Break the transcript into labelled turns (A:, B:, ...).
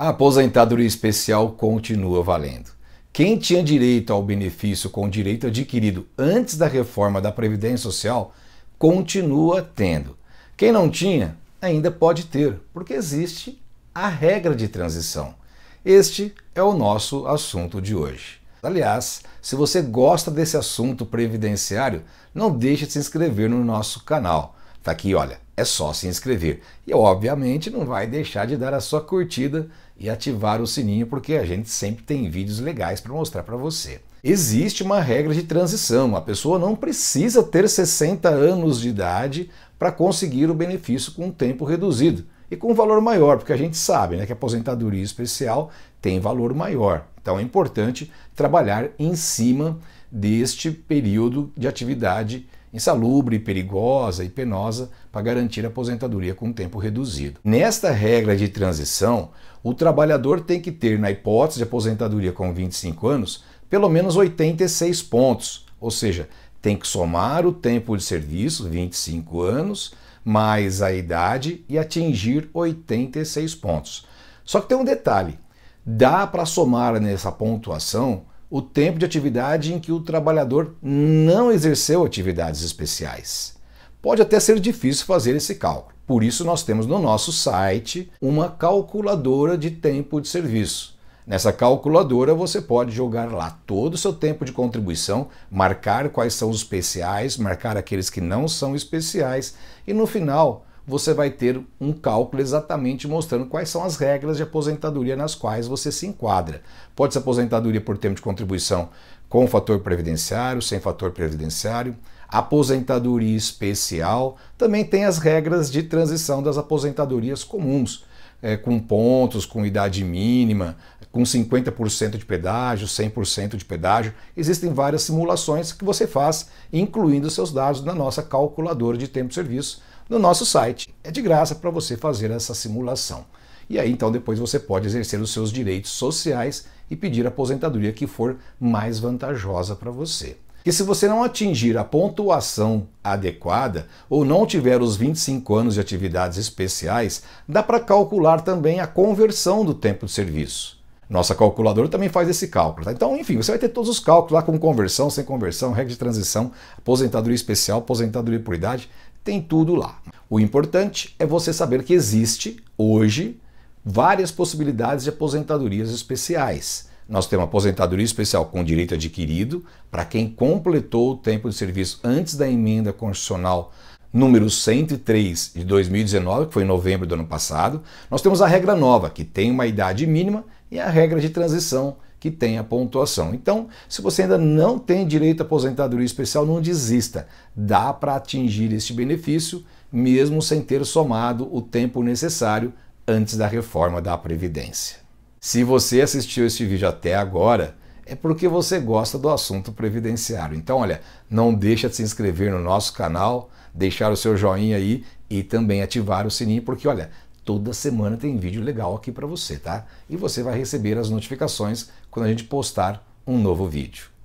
A: A aposentadoria especial continua valendo. Quem tinha direito ao benefício com direito adquirido antes da reforma da Previdência Social continua tendo. Quem não tinha, ainda pode ter, porque existe a regra de transição. Este é o nosso assunto de hoje. Aliás, se você gosta desse assunto previdenciário, não deixe de se inscrever no nosso canal. Tá aqui, olha, é só se inscrever. E obviamente não vai deixar de dar a sua curtida e ativar o sininho, porque a gente sempre tem vídeos legais para mostrar para você. Existe uma regra de transição, a pessoa não precisa ter 60 anos de idade para conseguir o benefício com tempo reduzido e com valor maior, porque a gente sabe né, que a aposentadoria especial tem valor maior. Então é importante trabalhar em cima deste período de atividade insalubre, perigosa e penosa para garantir a aposentadoria com tempo reduzido. Nesta regra de transição, o trabalhador tem que ter, na hipótese de aposentadoria com 25 anos, pelo menos 86 pontos, ou seja, tem que somar o tempo de serviço, 25 anos, mais a idade e atingir 86 pontos. Só que tem um detalhe: dá para somar nessa pontuação o tempo de atividade em que o trabalhador não exerceu atividades especiais. Pode até ser difícil fazer esse cálculo. Por isso, nós temos no nosso site uma calculadora de tempo de serviço. Nessa calculadora, você pode jogar lá todo o seu tempo de contribuição, marcar quais são os especiais, marcar aqueles que não são especiais e no final você vai ter um cálculo exatamente mostrando quais são as regras de aposentadoria nas quais você se enquadra. Pode ser aposentadoria por tempo de contribuição com fator previdenciário, sem fator previdenciário, aposentadoria especial, também tem as regras de transição das aposentadorias comuns, é, com pontos, com idade mínima, com 50% de pedágio, 100% de pedágio. Existem várias simulações que você faz, incluindo seus dados na nossa calculadora de tempo de serviço no nosso site. É de graça para você fazer essa simulação. E aí então depois você pode exercer os seus direitos sociais e pedir a aposentadoria que for mais vantajosa para você. E se você não atingir a pontuação adequada ou não tiver os 25 anos de atividades especiais, dá para calcular também a conversão do tempo de serviço. Nossa calculadora também faz esse cálculo. Tá? Então, enfim, você vai ter todos os cálculos lá com conversão, sem conversão, regra de transição, aposentadoria especial, aposentadoria por idade, tem tudo lá. O importante é você saber que existe, hoje, várias possibilidades de aposentadorias especiais. Nós temos aposentadoria especial com direito adquirido para quem completou o tempo de serviço antes da emenda constitucional número 103 de 2019, que foi em novembro do ano passado. Nós temos a regra nova, que tem uma idade mínima, e a regra de transição, que tem a pontuação. Então, se você ainda não tem direito à aposentadoria especial, não desista. Dá para atingir este benefício, mesmo sem ter somado o tempo necessário antes da reforma da Previdência. Se você assistiu este vídeo até agora, é porque você gosta do assunto previdenciário. Então, olha, não deixa de se inscrever no nosso canal, deixar o seu joinha aí e também ativar o sininho, porque olha, Toda semana tem vídeo legal aqui para você, tá? E você vai receber as notificações quando a gente postar um novo vídeo.